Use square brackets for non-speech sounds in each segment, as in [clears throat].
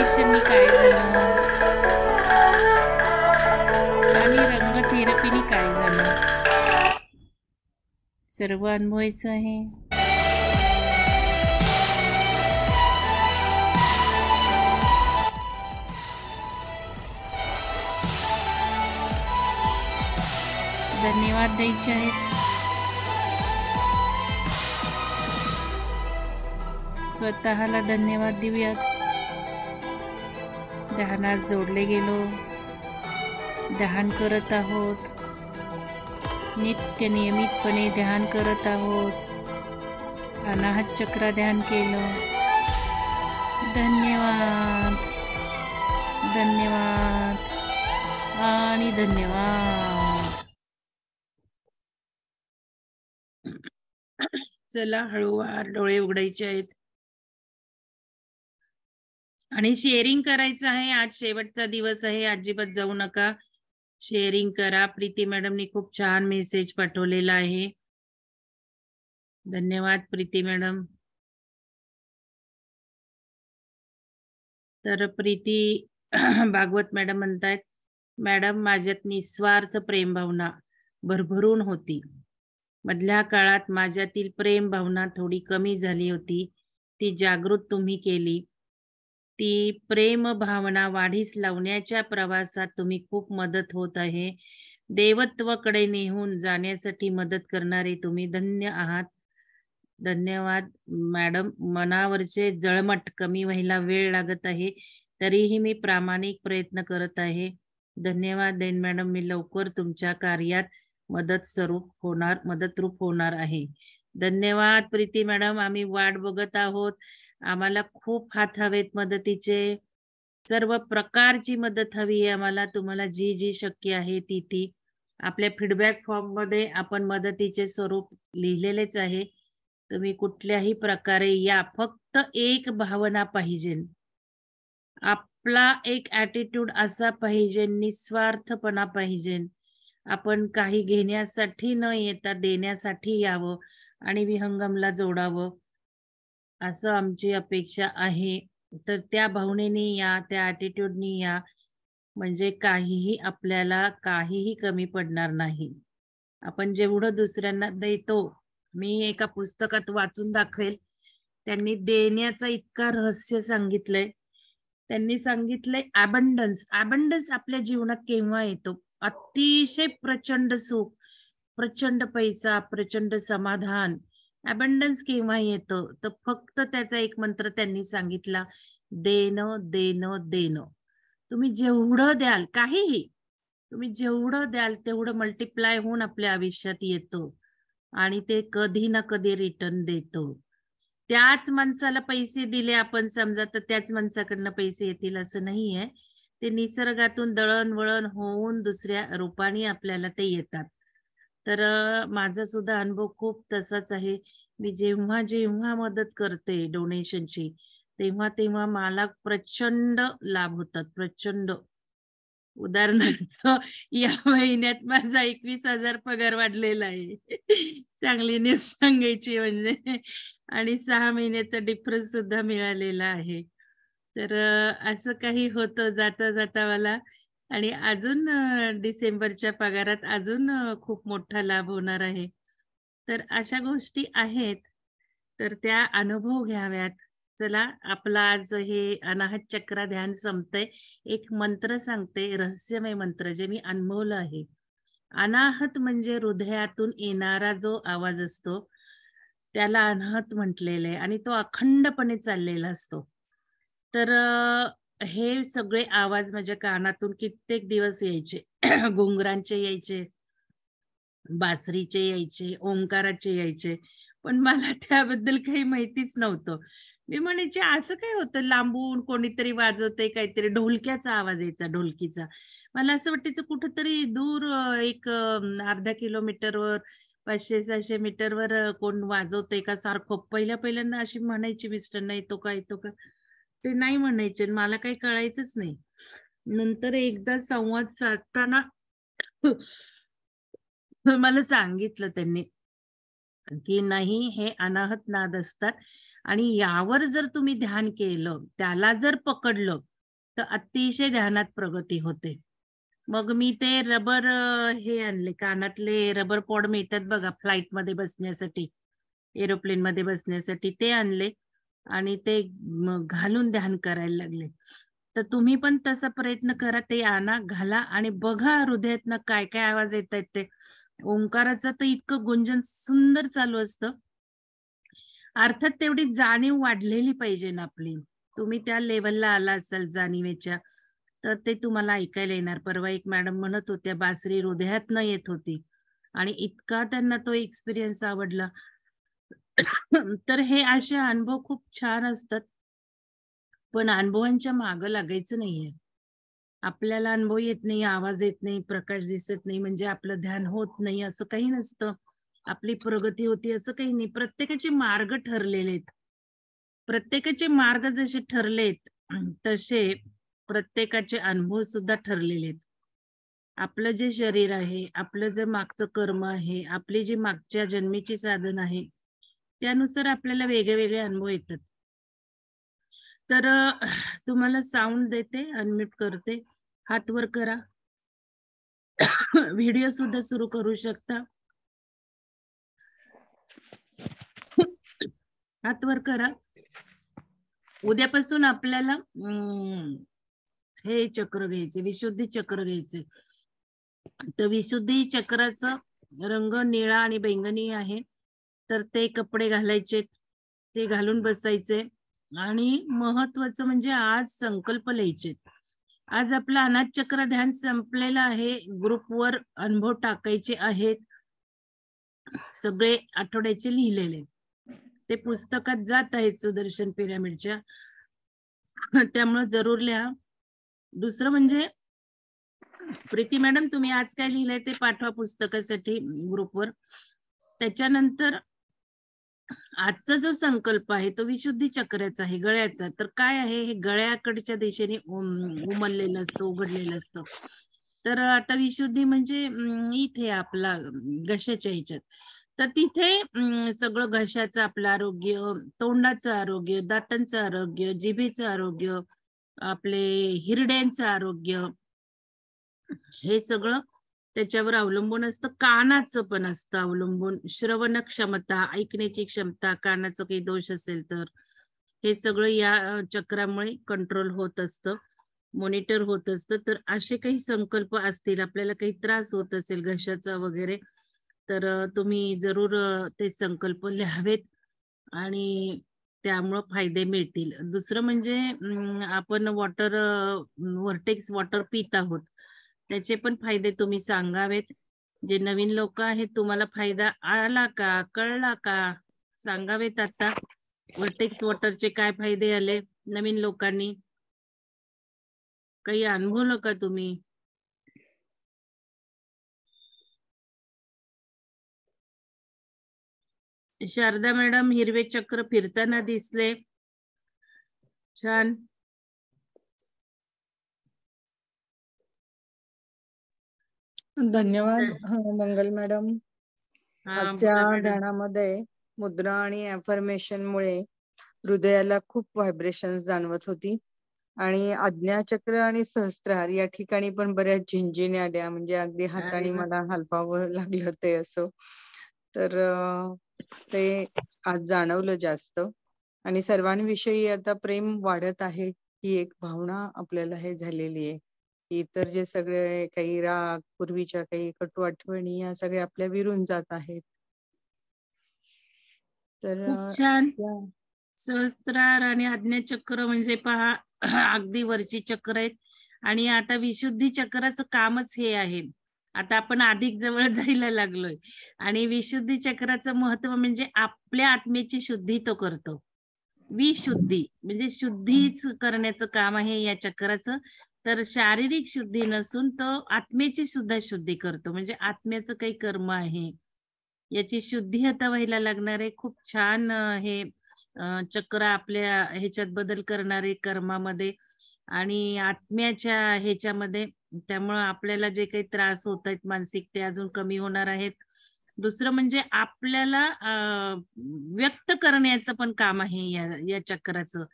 ऑपरेशननी काय झालं आणि रंग थेरपीनी काय झालं सर्व अनुभवायचं आहे धन्यवाद द्यायचे आहेत स्वतःला धन्यवाद देऊयात दहनास जोडले गेलो ध्यान करत आहोत नित्य नियमितपणे ध्यान करत आहोत अनाहत चक्र ध्यान केलं धन्यवाद धन्यवाद आणि धन्यवाद चला हळूवार डोळे उघडायचे आहेत आणि शेअरिंग करायचं आहे आज शेवटचा दिवस आहे अजिबात जाऊ नका शेअरिंग करा प्रीती मॅडमनी खूप छान मेसेज पाठवलेला आहे धन्यवाद प्रीती मॅडम तर प्रीती [clears throat] भागवत मॅडम म्हणतायत मॅडम माझ्यात निस्वार्थ प्रेम भावना भरभरून होती मधल्या काळात माझ्यातील प्रेम भावना थोडी कमी झाली होती ती जागृत तुम्ही केली ती प्रेम भावना वाढीस लावण्याच्या प्रवासात तुम्ही खूप मदत होत आहे देवत्वकडे नेहून जाण्यासाठी मदत करणारे तुम्ही धन्य आहात धन्यवाद मॅडम मनावरचे जळमट कमी व्हायला वेळ लागत आहे तरीही मी प्रामाणिक प्रयत्न करत आहे धन्यवाद देन मॅडम मी लवकर तुमच्या कार्यात मदत स्वरूप होणार मदतरूप होणार आहे धन्यवाद प्रीती मॅडम आम्ही वाट बघत आहोत आम्हाला खूप हात हवेत मदतीचे सर्व प्रकारची मदत हवी आहे आम्हाला तुम्हाला जी जी शक्य आहे ती ती आपल्या फीडबॅक फॉर्म मध्ये आपण मदतीचे स्वरूप लिहिलेलेच आहे तुम्ही कुठल्याही प्रकारे या फक्त एक भावना पाहिजे आपला एक ऍटिट्यूड असा पाहिजे निस्वार्थपणा पाहिजे आपण काही घेण्यासाठी न येता देण्यासाठी यावं आणि विहंगमला जोडावं असं आमची अपेक्षा आहे तर त्या भावनेने या त्या अटिट्यूडनी या म्हणजे काहीही आपल्याला काहीही कमी पडणार नाही आपण जेवढं दुसऱ्यांना देतो मी एका पुस्तकात वाचून दाखवेल त्यांनी देण्याचा इतका रहस्य सांगितलंय त्यांनी सांगितलंय अबंडन्स अबंडन्स आपल्या जीवनात केव्हा येतो अतिशय प्रचंड सुख प्रचंड पैसा प्रचंड समाधान अबंडन्स केव्हा येतो तर फक्त त्याचा एक मंत्र त्यांनी सांगितला देणं देणं देणं तुम्ही जेवढं द्याल काहीही तुम्ही जेवढं द्याल तेवढं मल्टिप्लाय होऊन आपल्या आयुष्यात येतो आणि ते कधी ना कधी रिटर्न देतो त्याच माणसाला पैसे दिले आपण समजा तर त्याच माणसाकडनं पैसे येतील असं नाहीये ते निसर्गातून दळणवळण होऊन दुसऱ्या रूपाने आपल्याला ते येतात तर माझा सुद्धा अनुभव खूप तसाच आहे मी जेव्हा जेव्हा मदत करते डोनेशनची तेव्हा तेव्हा मला प्रचंड लाभ होतात प्रचंड उदाहरणार्थ [laughs] या महिन्यात माझा एकवीस हजार पगार वाढलेला आहे [laughs] चांगली न्यूज सांगायची म्हणजे आणि सहा महिन्याचा डिफरन्स सुद्धा मिळालेला आहे तर असं काही होतं जाता जाता मला आणि अजून डिसेंबरच्या पगारात अजून खूप मोठा लाभ होणार आहे तर अशा गोष्टी आहेत तर त्या अनुभव घ्याव्यात चला आपला आज हे अनाहत चक्र ध्यान संपतंय एक मंत्र सांगते रहस्यमय मंत्र जे मी अनुभवलं आहे अनाहत म्हणजे हृदयातून येणारा जो आवाज असतो त्याला अनाहत म्हटलेला आहे आणि तो अखंडपणे चाललेला असतो तर हे सगळे आवाज माझ्या कानातून कित्येक दिवस यायचे [clears throat] घुंगरांचे यायचे बासरीचे यायचे ओंकाराचे यायचे पण मला त्याबद्दल काही माहितीच नव्हतं मी म्हणायचे असं काय होतं लांबून कोणीतरी वाजवते काहीतरी ढोलक्याचा आवाज यायचा ढोलकीचा मला असं वाटायचं कुठंतरी दूर एक अर्धा किलोमीटरवर पाचशे सहाशे मीटरवर कोण वाजवते का सारखं पहिल्या पहिल्यांदा अशी म्हणायची मिस्टर नाही तो का येतो का ते नाही म्हणायचे मला काही कळायचंच नाही नंतर एकदा संवाद साधताना [laughs] मला सांगितलं त्यांनी की नाही हे अनाहत नाद असतात आणि यावर जर तुम्ही ध्यान केलं त्याला जर पकडलं तर अतिशय ध्यानात प्रगती होते मग मी ते रबर हे आणले कानातले रबर पॉड मिळतात बघा फ्लाईट मध्ये बसण्यासाठी एरोप्लेन मध्ये बसण्यासाठी ते आणले आणि ते घालून ध्यान करायला लागले तर तुम्ही पण तसा प्रयत्न करा ते आणा घाला आणि बघा हृदयातनं काय काय आवाज येत आहेत ते ओंकाराचं तर इतकं गुंजन सुंदर चालू असत अर्थात तेवढी जाणीव वाढलेली पाहिजे ना आपली तुम्ही त्या लेवलला आला असाल जाणीवेच्या तर ते तुम्हाला ऐकायला येणार परवा एक मॅडम म्हणत होत्या बासरी हृदयात येत होती आणि इतका त्यांना तो एक्सपिरियन्स आवडला [coughs] तर हे असे अनुभव खूप छान असतात पण अनुभवांच्या माग लागायचं नाहीये आपल्याला अनुभव येत नाही आवाज येत नाही प्रकाश दिसत नाही म्हणजे आपलं ध्यान होत नाही असं काही नसतं आपली प्रगती होती असं काही नाही प्रत्येकाचे मार्ग ठरलेले आहेत प्रत्येकाचे मार्ग जसे ठरलेत तसे प्रत्येकाचे अनुभव सुद्धा ठरलेले आहेत आपलं जे शरीर आहे आपलं जे मागचं कर्म आहे आपली जी मागच्या जन्मीची साधन आहे त्यानुसार आपल्याला वेगळे वेगळे अनुभव येतात तर तुम्हाला साऊंड देते अनम्यूट करते हात करा व्हिडिओ [coughs] सुद्धा सुरू करू शकता [coughs] हात करा उद्यापासून आपल्याला हे चक्र घ्यायचे विशुद्धी चक्र घ्यायचे तर विशुद्धी चक्राचं रंग निळा आणि बैंगणी आहे तर ते कपडे घालायचे ते घालून बसायचे आणि महत्वाचं म्हणजे आज संकल्प लिहायचे आज आपला अनाथ चक्र ध्यान संपलेलं आहे ग्रुपवर अनुभव टाकायचे आहेत सगळे आठवड्याचे लिहिलेले ते पुस्तकात जात आहेत सुदर्शन पिरामिडच्या त्यामुळे जरूर लिहा दुसरं म्हणजे प्रीती मॅडम तुम्ही आज काय लिहिलंय ते पाठवा पुस्तकासाठी ग्रुपवर त्याच्यानंतर आजचा जो संकल्प आहे तो विशुद्धी चक्राचा आहे गळ्याचा तर काय आहे हे गळ्याकडच्या दिशेने उमललेलं असतं उघडलेलं असतं तर आता विशुद्धी म्हणजे इथे आपला घशाच्या ह्याच्यात तर तिथे सगळं घशाचं आपलं आरोग्य तोंडाचं आरोग्य दातांचं आरोग्य जिभेचं आरोग्य आपले हिरड्यांचं आरोग्य हे सगळं त्याच्यावर अवलंबून असतं कानाचं पण असतं अवलंबून श्रवण क्षमता ऐकण्याची क्षमता कानाचं काही दोष असेल तर हे सगळं या चक्रामुळे कंट्रोल होत असतं मॉनिटर होत असतं तर असे काही संकल्प असतील आपल्याला काही त्रास होत असेल घशाचा वगैरे तर तुम्ही जरूर ते संकल्प लिहावेत आणि त्यामुळं फायदे मिळतील दुसरं म्हणजे आपण वॉटर व्हर्टेक्स वॉटर पित आहोत त्याचे पण फायदे तुम्ही सांगावेत जे नवीन लोक आहेत तुम्हाला फायदा आला का कळला का सांगावेत आता वर्टेक्स वॉटरचे काय फायदे आले नवीन लोकांनी काही अनुभवलं का तुम्ही शारदा मॅडम हिरवे चक्र फिरताना दिसले छान धन्यवाद मंगल मॅडम आजच्या ध्यानामध्ये मुद्रा आणि अफर्मेशन मुळे हृदयाला खूप व्हायब्रेशन जाणवत होती आणि आज्ञाचक्र आणि सहस्त्रार या ठिकाणी पण बऱ्याच झिंझिणी आल्या म्हणजे अगदी हाताने मला हलपावं लागलं ते असं तर ते आज जाणवलं जास्त आणि सर्वांविषयी आता प्रेम वाढत आहे ही एक भावना आपल्याला हे झालेली आहे इतर जे सगळे काही राग पूर्वीच्या काही कटू आठवणी या सगळ्या आपल्या विरून जात आहेत तर छान सहस्त्रार आणि चक्र म्हणजे पहा [clears throat] अगदी वरची चक्र आहेत आणि आता विशुद्धी चक्राचं कामच हे आहे आता आपण अधिक जवळ [laughs] जायला लागलोय आणि विशुद्धी चक्राचं महत्व म्हणजे आपल्या आत्म्याची शुद्धी तो करतो विशुद्धी म्हणजे शुद्धीच करण्याचं काम आहे या चक्राचं तर शारीरिक शुद्धी नसून तो आत्म्याची सुद्धा शुद्धी करतो म्हणजे आत्म्याचं काही कर्म आहे याची शुद्धी आता व्हायला लागणार आहे खूप छान हे चक्र आपल्या ह्याच्यात बदल करणारे कर्मामध्ये आणि आत्म्याच्या ह्याच्यामध्ये त्यामुळं आपल्याला जे काही त्रास होत आहेत मानसिक ते अजून कमी होणार आहेत दुसरं म्हणजे आपल्याला व्यक्त करण्याचं पण काम आहे या या चक्राचं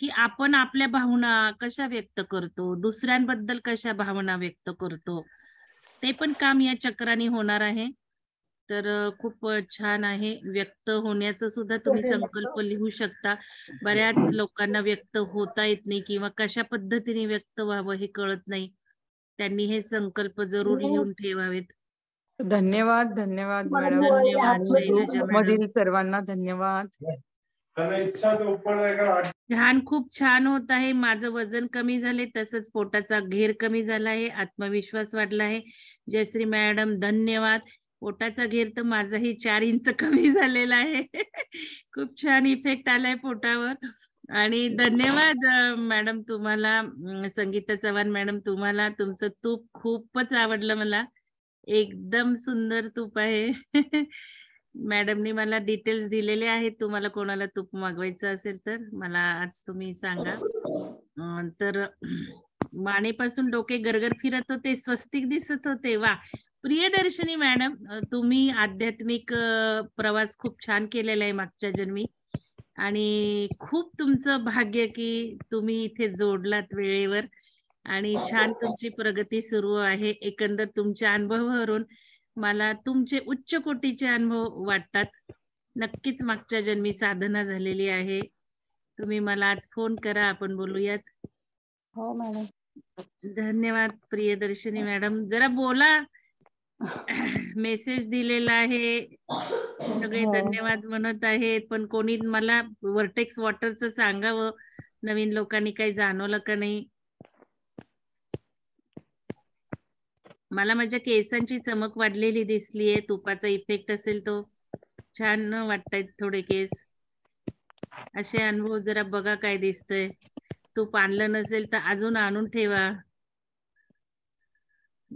की आपण आपल्या भावना कशा व्यक्त करतो दुसऱ्यांबद्दल कशा भावना व्यक्त करतो ते पण काम या चक्राने होणार आहे तर खूप छान आहे व्यक्त होण्याचं सुद्धा तुम्ही संकल्प लिहू शकता हो. बऱ्याच लोकांना व्यक्त होता येत नाही किंवा कशा पद्धतीने व्यक्त व्हावं हे कळत नाही त्यांनी हे संकल्प जरूर हो. लिहून ठेवावेत धन्यवाद धन्यवाद मॅडम सर्वांना धन्यवाद ध्यान खूप छान होत आहे माझं वजन कमी झाले तसंच पोटाचा घेर कमी झाला आहे आत्मविश्वास वाढला आहे जयश्री मॅडम धन्यवाद पोटाचा घेर तर माझाही चार इंच कमी झालेला आहे [laughs] खूप छान इफेक्ट आलाय पोटावर आणि धन्यवाद मॅडम तुम्हाला संगीता चव्हाण मॅडम तुम्हाला तुमचं तूप खूपच आवडलं मला एकदम सुंदर तूप आहे [laughs] मॅडमनी मला डिटेल्स दिलेले आहेत तुम्हाला कोणाला तूप मागवायचं असेल तर मला आज तुम्ही सांगा तर [clears throat] मानेपासून डोके गरगर फिरत होते स्वस्तिक दिसत होते वा प्रियदर्शनी मॅडम तुम्ही आध्यात्मिक प्रवास खूप छान केलेला आहे मागच्या जन्मी आणि खूप तुमचं भाग्य की तुम्ही इथे जोडलात वेळेवर आणि छान तुमची प्रगती सुरू आहे एकंदर तुमच्या अनुभवावरून मला तुमचे उच्च कोटीचे अनुभव वाटतात नक्कीच मागच्या जन्मी साधना झालेली आहे तुम्ही मला आज फोन करा आपण बोलूयात हो मॅडम धन्यवाद प्रियदर्शनी मॅडम जरा बोला मेसेज [coughs] दिलेला आहे सगळे हो. धन्यवाद म्हणत आहेत पण कोणी मला वर्टेक्स वॉटरचं सांगावं नवीन लोकांनी काही जाणवलं का नाही मला माझ्या केसांची चमक वाढलेली दिसलीये तुपाचा इफेक्ट असेल तो छान वाटतायत थोडे केस असे अनुभव जरा बघा काय दिसतय तूप आणलं नसेल तर अजून आणून ठेवा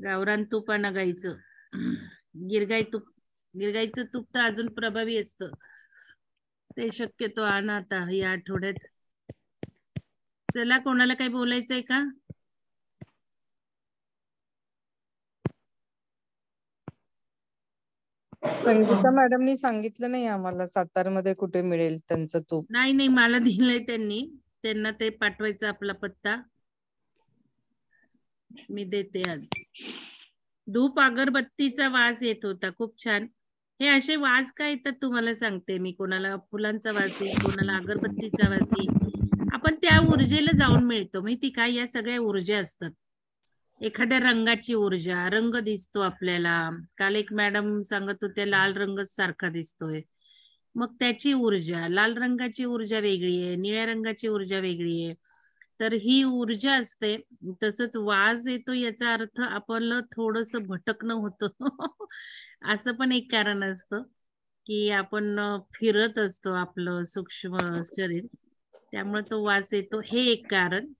गावरान तूप आणा गाईचं गिरगाई तूप गिरगाईचं तूप तर अजून प्रभावी असतं ते शक्यतो आण आता या आठवड्यात चला कोणाला काही बोलायचंय का संगीता मॅडमनी सांगितलं नाही आम्हाला सातारमध्ये कुठे मिळेल त्यांचं तूप नाही नाही मला दिलंय त्यांनी त्यांना ते पाठवायचा आपला पत्ता मी देते आज धूप अगरबत्तीचा वास येत होता खूप छान हे असे वास काय येतात तुम्हाला सांगते मी कोणाला फुलांचा वास येईल कोणाला अगरबत्तीचा वास येईल आपण त्या ऊर्जेला जाऊन मिळतो माहिती काय या सगळ्या ऊर्जा असतात एखाद्या रंगाची ऊर्जा रंग दिसतो आपल्याला काल एक मॅडम सांगत होत्या लाल रंग सारखा दिसतोय मग त्याची ऊर्जा लाल रंगाची ऊर्जा वेगळी आहे निळ्या रंगाची ऊर्जा वेगळी आहे तर ही ऊर्जा असते तसंच वाज येतो याचा अर्थ आपलं थोडस भटकणं होतं [laughs] असं पण एक कारण असतं की आपण फिरत असतो आपलं सूक्ष्म शरीर त्यामुळे तो वास येतो हे एक कारण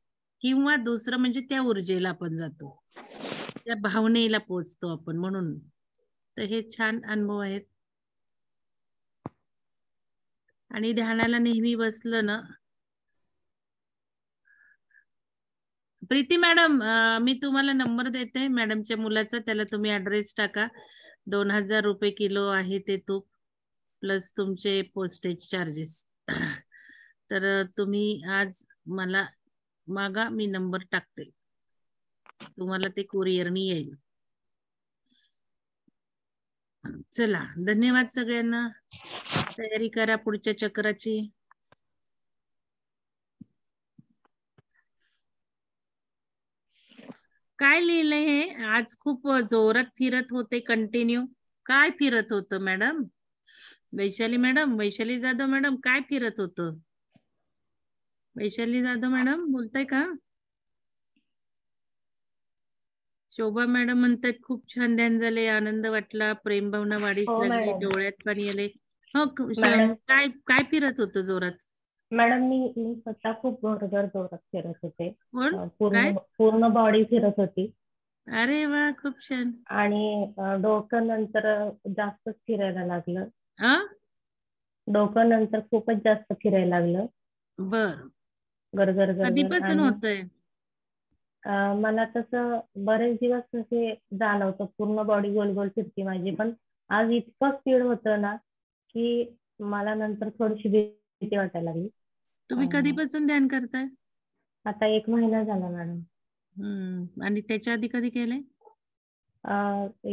किंवा दुसरं म्हणजे त्या ऊर्जेला आपण जातो त्या भावनेला पोचतो आपण म्हणून तर हे छान अनुभव आहेत आणि ध्यानाला नेहमी बसलं ना प्रीती मॅडम मी तुम्हाला नंबर देते मॅडमच्या मुलाचा त्याला तुम्ही ऍड्रेस टाका दोन हजार रुपये किलो आहे ते तूप प्लस तुमचे पोस्टेज चार्जेस तर तुम्ही आज मला मागा मी नंबर टाकते तुम्हाला ते कोरिअरनी येईल चला धन्यवाद सगळ्यांना तयारी करा पुढच्या चक्राची काय लिहिलंय हे आज खूप जोरात फिरत होते कंटिन्यू काय फिरत होतं madam Vaishali madam Vaishali Jadhav madam काय फिरत होतं वैशाली जाधव मॅडम बोलताय का शोभा मॅडम म्हणतात खूप छान ध्यान झाले आनंद वाटला प्रेम भावना वाढीस हो, लागली डोळ्यात पाणी आले हो काय काय फिरत होत जोरात मॅडम मी मी स्वतः खूप घरघर जोरात फिरत होते पूर्ण बॉडी फिरत होती अरे वा खूप छान आणि डोकं नंतर जास्तच फिरायला लागलं डोकं नंतर खूपच जास्त फिरायला लागलं बर गरगर गरगर कधीपासून मला तसं बरेच दिवस तसे जाणवतं पूर्ण बॉडी गोल गोल फिरते माझी पण आज इतकं स्पीड होत ना की मला नंतर थोडीशी भीती वाटायला लागली तुम्ही कधीपासून ध्यान करताय आता एक महिना झाला मॅडम आणि त्याच्या आधी कधी केलंय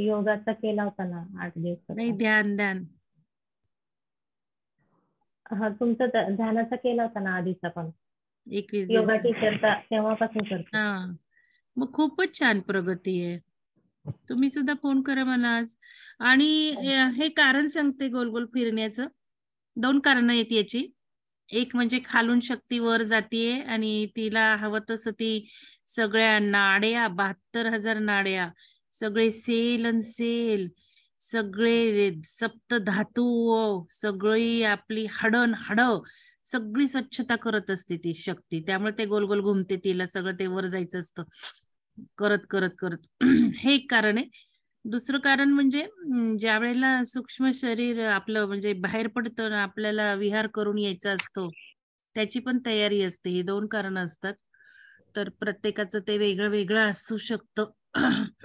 योगाचा केला होता ना आठ दिवस नाही ध्यान ध्यान हा तुमचा ध्यानाचा केला होता ना आधीचा पण एकवीस योगाची चर्चा तेव्हापासून हा मग खूपच छान प्रगती आहे तुम्ही सुद्धा फोन करा मला आज आणि हो. हे कारण सांगते गोल गोल फिरण्याचं दोन कारण आहेत याची एक म्हणजे खालून शक्ती वर जातीये आणि तिला हवं तस ती सगळ्या नाड्या बहात्तर हजार नाड्या सगळे सेल अन सेल सगळे सप्त धातू सगळी आपली हाडन हाड सगळी स्वच्छता करत असते ती शक्ती त्यामुळे ते गोल गोल घुमते तिला सगळं ते वर जायचं असतं करत करत करत [clears throat] हे एक कारण आहे दुसरं कारण म्हणजे ज्या वेळेला सूक्ष्म शरीर आपलं म्हणजे बाहेर पडतं आपल्याला विहार करून यायचा असतो त्याची पण तयारी असते ही दोन कारण असतात तर प्रत्येकाचं ते वेगळं वेगळं असू शकतं [clears throat]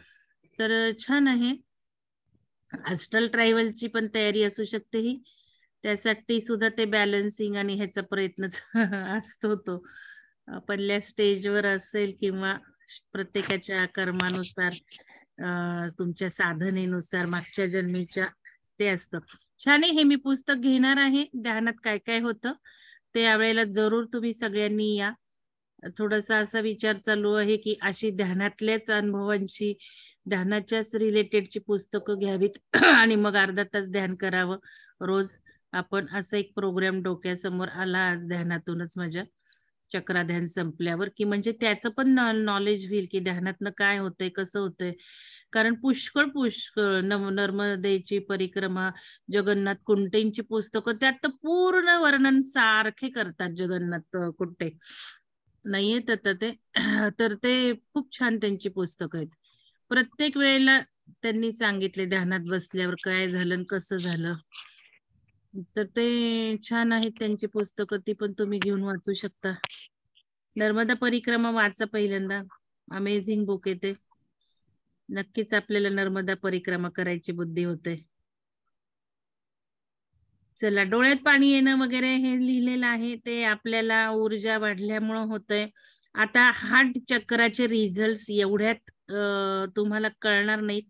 तर छान आहे अस्ट्रल ट्रॅव्हलची पण तयारी असू शकते ही त्यासाठी सुद्धा ते बॅलन्सिंग आणि ह्याचा प्रयत्न [laughs] असतो तो पहिल्या स्टेजवर असेल किंवा प्रत्येकाच्या कर्मानुसार तुमच्या साधनेनुसार मागच्या जन्मीच्या ते असतं छान हे मी पुस्तक घेणार आहे ध्यानात काय काय होतं त्यावेळेला जरूर तुम्ही सगळ्यांनी या थोडासा असा विचार चालू आहे की अशी ध्यानातल्याच अनुभवांची ध्यानाच्याच रिलेटेडची पुस्तकं घ्यावीत [clears throat] आणि मग अर्धा तास ध्यान करावं रोज आपण असा एक प्रोग्राम डोक्यासमोर आला आज ध्यानातूनच माझ्या चक्राध्यान संपल्यावर की म्हणजे त्याचं पण नॉलेज होईल की ध्यानातनं काय होतंय कसं होतंय कारण पुष्कळ पुष्कळ नर्मदेची परिक्रमा जगन्नाथ कुंटेंची पुस्तकं त्यात तर पूर्ण वर्णन सारखे करतात जगन्नाथ कुंटे नाहीये आता ते [clears throat] तर ते खूप छान त्यांची पुस्तकं आहेत प्रत्येक वेळेला त्यांनी सांगितले ध्यानात बसल्यावर काय झालं कसं झालं तर ते छान आहेत त्यांची पुस्तकं ती पण तुम्ही घेऊन वाचू शकता नर्मदा परिक्रमा वाचा पहिल्यांदा अमेझिंग बुक येते नक्कीच आपल्याला नर्मदा परिक्रमा करायची बुद्धी होते चला डोळ्यात पाणी येणं वगैरे हे लिहिलेलं आहे ते आपल्याला ऊर्जा वाढल्यामुळं होतंय आता हार्ट चक्राचे रिझल्ट एवढ्यात तुम्हाला कळणार नाहीत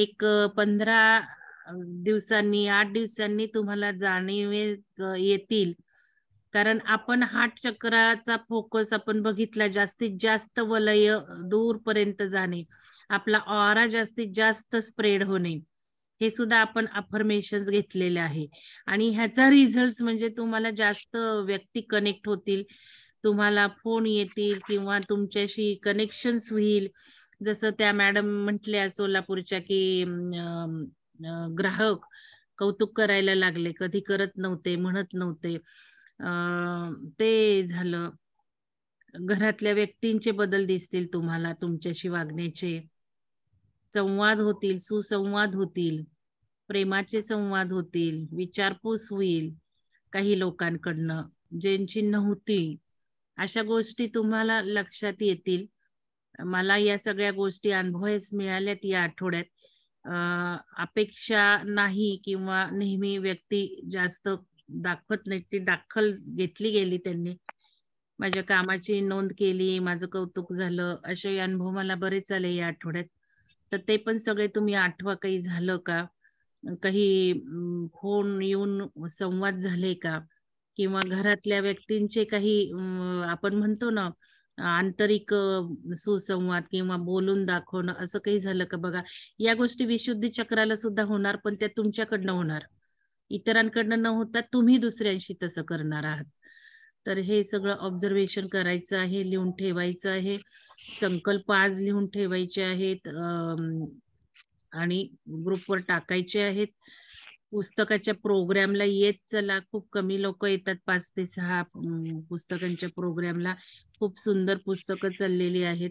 एक पंधरा दिवसांनी आठ दिवसांनी तुम्हाला जाणीवे येतील कारण आपण हार्ट चक्राचा फोकस आपण बघितला जास्तीत जास्त वलय दूरपर्यंत जाणे आपला ऑरा जास्तीत जास्त स्प्रेड होणे हे सुद्धा आपण अफर्मेशन घेतलेले आहे आणि ह्याचा रिझल्ट म्हणजे तुम्हाला जास्त व्यक्ती कनेक्ट होतील तुम्हाला फोन येतील किंवा तुमच्याशी कनेक्शन्स होईल जसं त्या मॅडम म्हटल्या सोलापूरच्या की ग्राहक कौतुक करायला लागले कधी करत नव्हते म्हणत नव्हते ते झालं घरातल्या व्यक्तींचे बदल दिसतील तुम्हाला तुमच्याशी वागण्याचे संवाद होतील सुसंवाद होतील प्रेमाचे संवाद होतील विचारपूस होईल काही लोकांकडनं ज्यांची नव्हती अशा गोष्टी तुम्हाला लक्षात येतील मला या सगळ्या गोष्टी अनुभवायच मिळाल्यात या आठवड्यात अपेक्षा नाही किंवा नेहमी व्यक्ती जास्त दाखवत नाही ती दाखल घेतली गेली त्यांनी माझ्या कामाची नोंद केली माझं कौतुक झालं असे अनुभव मला बरेच आले या आठवड्यात तर ते पण सगळे तुम्ही आठवा काही झालं का काही फोन येऊन संवाद झाले का किंवा घरातल्या व्यक्तींचे काही आपण म्हणतो ना आंतरिक सुसंवाद किंवा बोलून दाखवणं असं काही झालं का बघा या गोष्टी विशुद्धी चक्राला सुद्धा होणार पण त्या तुमच्याकडनं होणार इतरांकडनं न होता तुम्ही दुसऱ्यांशी तसं करणार आहात तर हे सगळं ऑब्झर्वेशन करायचं आहे लिहून ठेवायचं आहे संकल्प आज लिहून ठेवायचे आहेत आणि ग्रुपवर टाकायचे आहेत पुस्तकाच्या प्रोग्रामला येत चला खूप कमी लोक येतात पाच ते सहा पुस्तकांच्या प्रोग्रामला खूप सुंदर पुस्तकं चाललेली आहेत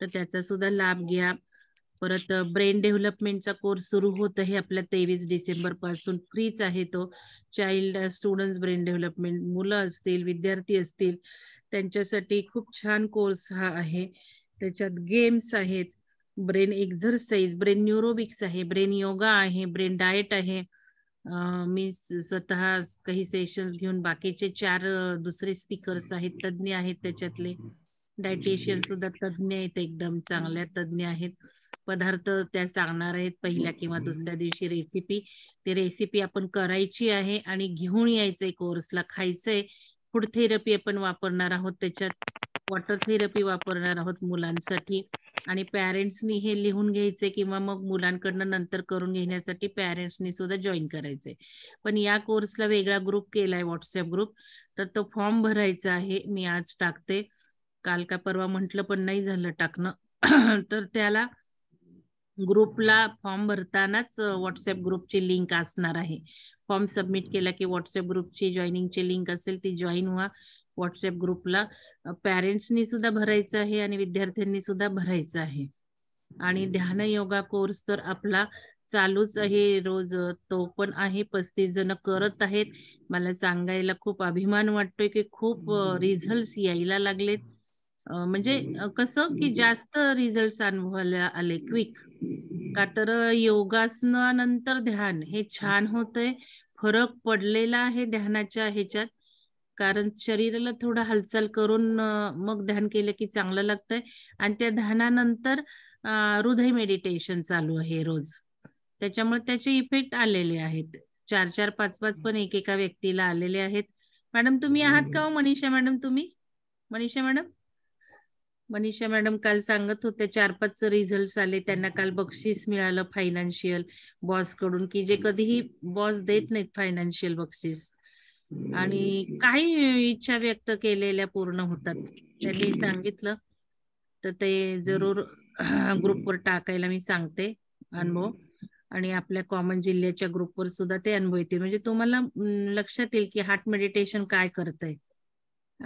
तर त्याचा सुद्धा लाभ घ्या परत ब्रेन डेव्हलपमेंटचा कोर्स सुरू होत आहे आपल्या तेवीस डिसेंबर पासून फ्रीच आहे तो चाइल्ड स्टुडंट ब्रेन डेव्हलपमेंट मुलं असतील विद्यार्थी असतील त्यांच्यासाठी खूप छान कोर्स हा आहे त्याच्यात गेम्स आहेत ब्रेन एक्झरसाइज ब्रेन न्यूरोबिक्स आहे ब्रेन योगा आहे ब्रेन डाएट आहे मी स्वतः काही सेशन्स घेऊन बाकीचे चार दुसरे स्पीकर्स आहेत तज्ज्ञ आहेत त्याच्यातले डायटिशियन सुद्धा तज्ज्ञ आहेत एकदम चांगल्या तज्ज्ञ आहेत पदार्थ त्या सांगणार आहेत पहिल्या किंवा दुसऱ्या दिवशी रेसिपी ती रेसिपी आपण करायची आहे आणि घेऊन यायचंय कोर्सला खायचंय फूड थेरपी आपण वापरणार आहोत त्याच्यात वॉटर थेरपी वापरणार आहोत मुलांसाठी आणि पॅरेंट्सनी हे लिहून घ्यायचे किंवा मग मुलांकडनं नंतर करून घेण्यासाठी पॅरेंट्सनी सुद्धा जॉईन करायचे पण या कोर्सला वेगळा ग्रुप केलाय व्हॉट्सअप ग्रुप तर तो फॉर्म भरायचा आहे मी आज टाकते काल का परवा म्हंटल पण नाही झालं टाकणं [clears throat] तर त्याला ग्रुपला फॉर्म भरतानाच व्हॉट्सअप ग्रुपची लिंक असणार आहे फॉर्म सबमिट केला की व्हॉट्सअप ग्रुपची जॉईनिंगची लिंक असेल ती जॉईन व्हा व्हॉट्सअप ग्रुपला पॅरेंट्सनी सुद्धा भरायचं आहे आणि विद्यार्थ्यांनी सुद्धा भरायचं आहे आणि ध्यान योगा कोर्स तर आपला चालूच आहे रोज तो पण आहे पस्तीस जण करत आहेत मला सांगायला खूप अभिमान वाटतोय की खूप रिझल्ट यायला लागलेत म्हणजे कसं की जास्त रिझल्ट अनुभवायला आले क्विक का तर योगासनानंतर ध्यान हे छान होतंय फरक पडलेला आहे ध्यानाच्या ह्याच्यात कारण शरीराला थोडं हालचाल करून मग ध्यान केलं की चांगलं लागतंय आणि त्या ध्यानानंतर हृदय मेडिटेशन चालू आहे रोज त्याच्यामुळे त्याचे इफेक्ट आलेले आहेत चार चार पाच पाच पण एकेका व्यक्तीला आलेले आहेत मॅडम तुम्ही आहात का हो मनीषा मॅडम तुम्ही मनीषा मॅडम मनीषा मॅडम काल सांगत होत्या चार पाच रिझल्ट आले त्यांना काल बक्षीस मिळालं फायनान्शियल बॉस कडून की जे कधीही बॉस देत नाहीत फायनान्शियल बक्षीस आणि काही इच्छा व्यक्त केलेल्या पूर्ण होतात त्यांनी सांगितलं तर ते जरूर ग्रुपवर टाकायला मी सांगते अनुभव आणि आपल्या कॉमन जिल्ह्याच्या ग्रुपवर सुद्धा ते अनुभव येतील म्हणजे तुम्हाला लक्षात येईल की हार्ट मेडिटेशन काय करतंय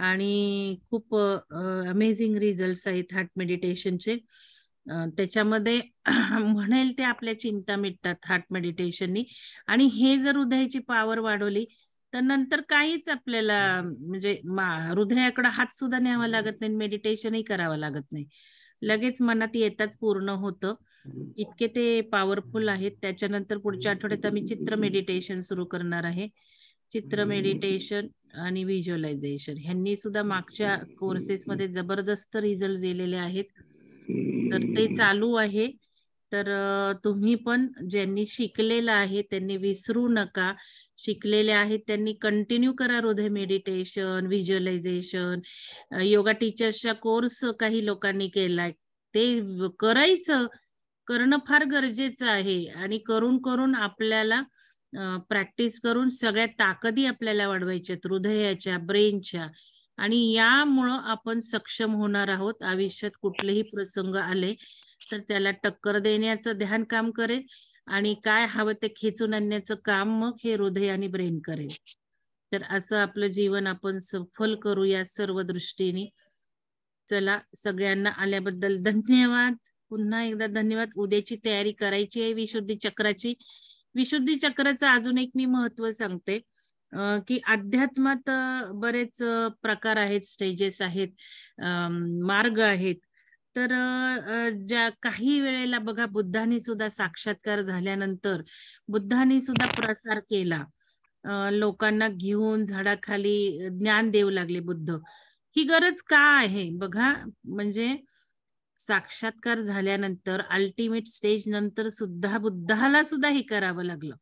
आणि खूप अमेझिंग रिझल्ट आहेत हार्ट मेडिटेशनचे त्याच्यामध्ये [clears throat] म्हणेल ते आपल्या चिंता मिटतात हार्ट मेडिटेशननी आणि हे जर हृदयाची पॉवर वाढवली तर नंतर काहीच आपल्याला म्हणजे हृदयाकडे हात सुद्धा न्यावा लागत नाही मेडिटेशनही करावं लागत नाही लगेच मनात येताच पूर्ण होतं इतके ते पॉवरफुल आहेत त्याच्यानंतर पुढच्या आठवड्यात आम्ही चित्र मेडिटेशन सुरू करणार आहे चित्र मेडिटेशन आणि व्हिज्युअलायझेशन ह्यांनी सुद्धा मागच्या कोर्सेसमध्ये जबरदस्त रिझल्ट दिलेले आहेत तर ते चालू आहे तर तुम्ही पण ज्यांनी शिकलेलं आहे त्यांनी विसरू नका शिकलेले आहेत त्यांनी कंटिन्यू करा हृदय मेडिटेशन व्हिज्युअलायझेशन योगा टीचर्सचा कोर्स काही लोकांनी केलाय ते करायचं करणं फार गरजेचं आहे आणि करून करून आपल्याला प्रॅक्टिस करून सगळ्या ताकदी आपल्याला वाढवायच्या हृदयाच्या ब्रेनच्या आणि यामुळं आपण सक्षम होणार आहोत आयुष्यात कुठलेही प्रसंग आले तर त्याला टक्कर देण्याचं ध्यान काम करेल आणि काय हवं ते खेचून आणण्याचं काम मग हे हृदय आणि ब्रेन करेल तर असं आपलं जीवन आपण सफल करू या सर्व दृष्टीने चला सगळ्यांना आल्याबद्दल धन्यवाद पुन्हा एकदा धन्यवाद उद्याची तयारी करायची आहे विशुद्धी चक्राची विशुद्धी चक्राचं अजून एक मी महत्व सांगते की अध्यात्मात बरेच प्रकार आहेत स्टेजेस आहेत मार्ग आहेत तर ज्या काही वेळेला बघा बुद्धांनी सुद्धा साक्षात्कार झाल्यानंतर बुद्धांनी सुद्धा प्रसार केला लोकांना घेऊन झाडाखाली ज्ञान देऊ लागले बुद्ध ही गरज का आहे बघा म्हणजे साक्षात्कार झाल्यानंतर अल्टिमेट स्टेज नंतर सुद्धा बुद्धाला सुद्धा हे करावं लागलं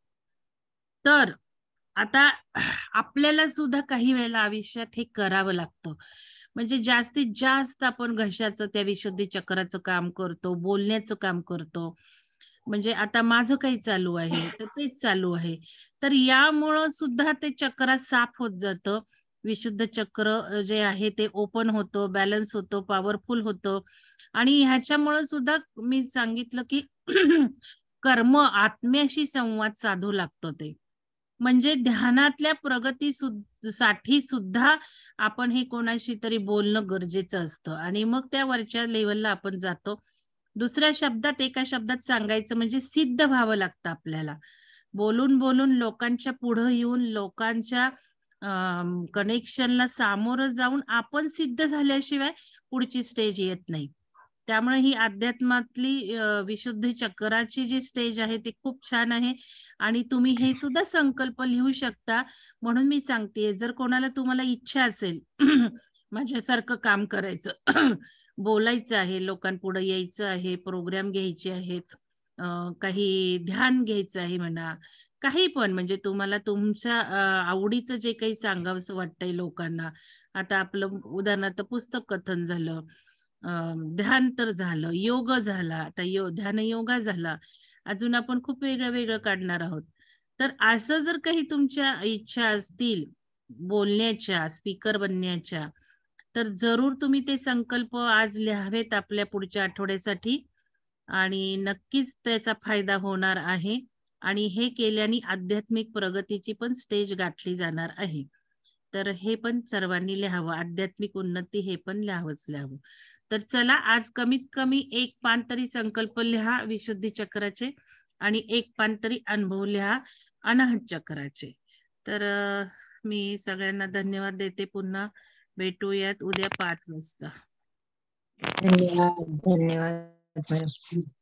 तर आता आपल्याला सुद्धा काही वेळेला आयुष्यात हे करावं लागतं म्हणजे जास्तीत जास्त आपण घशाचं त्या विशुद्धी चक्राचं काम करतो बोलण्याचं काम करतो म्हणजे आता माझं काही चालू आहे तर तेच चालू आहे तर यामुळं सुद्धा ते चक्र साफ होत जातं विशुद्ध चक्र जे आहे ते ओपन होतं बॅलन्स होतो पॉवरफुल होतं आणि ह्याच्यामुळे सुद्धा मी सांगितलं की [clears throat] कर्म आत्म्याशी संवाद साधू लागतो ते म्हणजे ध्यानातल्या प्रगती साठी सुद्धा आपण हे कोणाशी तरी बोलणं गरजेचं असतं आणि मग त्या वरच्या लेवलला आपण जातो दुसऱ्या शब्दात एका शब्दात सांगायचं म्हणजे सिद्ध व्हावं लागतं आपल्याला बोलून बोलून लोकांच्या पुढं येऊन लोकांच्या कनेक्शनला सामोरं जाऊन आपण सिद्ध झाल्याशिवाय पुढची स्टेज येत नाही त्यामुळे ही अध्यात्मातली विशुद्ध चक्राची जी स्टेज आहे ती खूप छान आहे आणि तुम्ही हे सुद्धा संकल्प लिहू शकता म्हणून मी सांगते जर कोणाला तुम्हाला इच्छा असेल [clears throat] माझ्यासारखं काम करायचं [clears throat] बोलायचं आहे लोकांपुढे यायचं आहे प्रोग्राम घ्यायचे आहेत काही ध्यान घ्यायचं आहे म्हणा काही पण म्हणजे तुम्हाला तुमच्या आवडीचं जे काही सांगावंसं वाटतंय लोकांना आता आपलं उदाहरणार्थ पुस्तक कथन झालं ध्यान तर झालं योग झाला आता यो ध्यान योगा झाला अजून आपण खूप वेगळं वेगळं काढणार आहोत तर असं जर काही तुमच्या इच्छा असतील बोलण्याच्या स्पीकर बनण्याच्या तर जरूर तुम्ही ते संकल्प आज लिहावेत आपल्या पुढच्या आठवड्यासाठी आणि नक्कीच त्याचा फायदा होणार आहे आणि हे केल्याने आध्यात्मिक प्रगतीची पण स्टेज गाठली जाणार आहे तर हे पण सर्वांनी लिहावं आध्यात्मिक उन्नती हे पण लिहावंच लिहावं तर चला आज कमीत कमी एक पान तरी संकल्प लिहा विशुद्धी चक्राचे आणि एक पान तरी अनुभव लिहा अनाहत चक्राचे तर मी सगळ्यांना धन्यवाद देते पुन्हा भेटूयात उद्या पाच वाजता धन्यवाद धन्यवाद